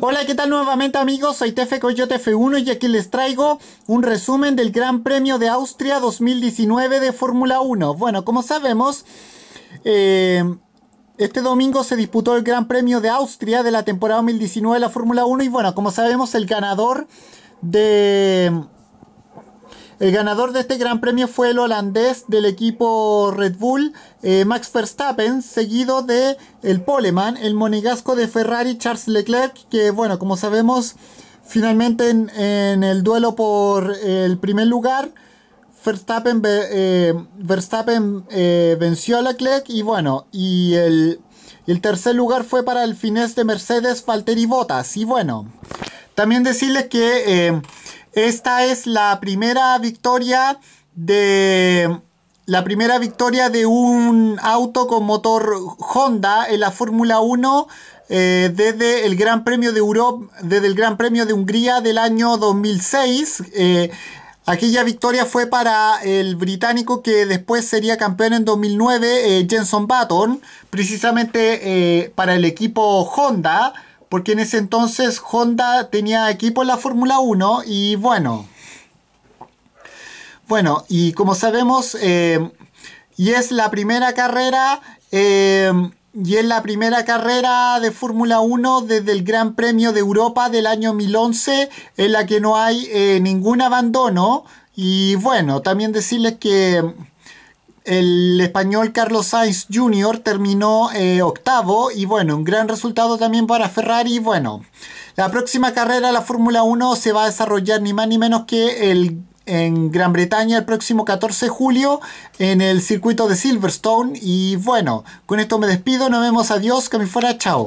Hola, ¿qué tal nuevamente amigos? Soy Tefe Coyote F1 y aquí les traigo un resumen del Gran Premio de Austria 2019 de Fórmula 1. Bueno, como sabemos, eh, este domingo se disputó el Gran Premio de Austria de la temporada 2019 de la Fórmula 1 y bueno, como sabemos, el ganador de el ganador de este gran premio fue el holandés del equipo Red Bull, eh, Max Verstappen, seguido de el poleman, el monegasco de Ferrari, Charles Leclerc, que bueno, como sabemos, finalmente en, el duelo por el primer lugar, Verstappen, eh, Verstappen eh, venció a Leclerc y bueno, y el, tercer lugar fue para el finés de Mercedes, Valtteri Bottas. Y bueno, también decirles que esta es la primera victoria de la primera victoria de un auto con motor Honda en la Fórmula 1 eh, desde el Gran Premio de Europa, desde el Gran Premio de Hungría del año 2006. Eh, aquella victoria fue para el británico que después sería campeón en 2009, eh, Jenson Button, precisamente para el equipo Honda. Porque en ese entonces Honda tenía equipo en la Fórmula 1 y bueno. Bueno, y como sabemos, em, y es la primera carrera. Em, y es la primera carrera de Fórmula 1 desde el Gran Premio de Europa del año 2011 en la que no hay eh, ningún abandono. Y bueno, también decirles que el español Carlos Sainz Jr. terminó eh, octavo y bueno, un gran resultado también para Ferrari. Bueno, la próxima carrera de la Fórmula 1 se va a desarrollar ni más ni menos que el en Gran Bretaña el próximo 14 de julio en el circuito de Silverstone. Y bueno, con esto me despido, nos vemos, adiós, que me fuera, chao.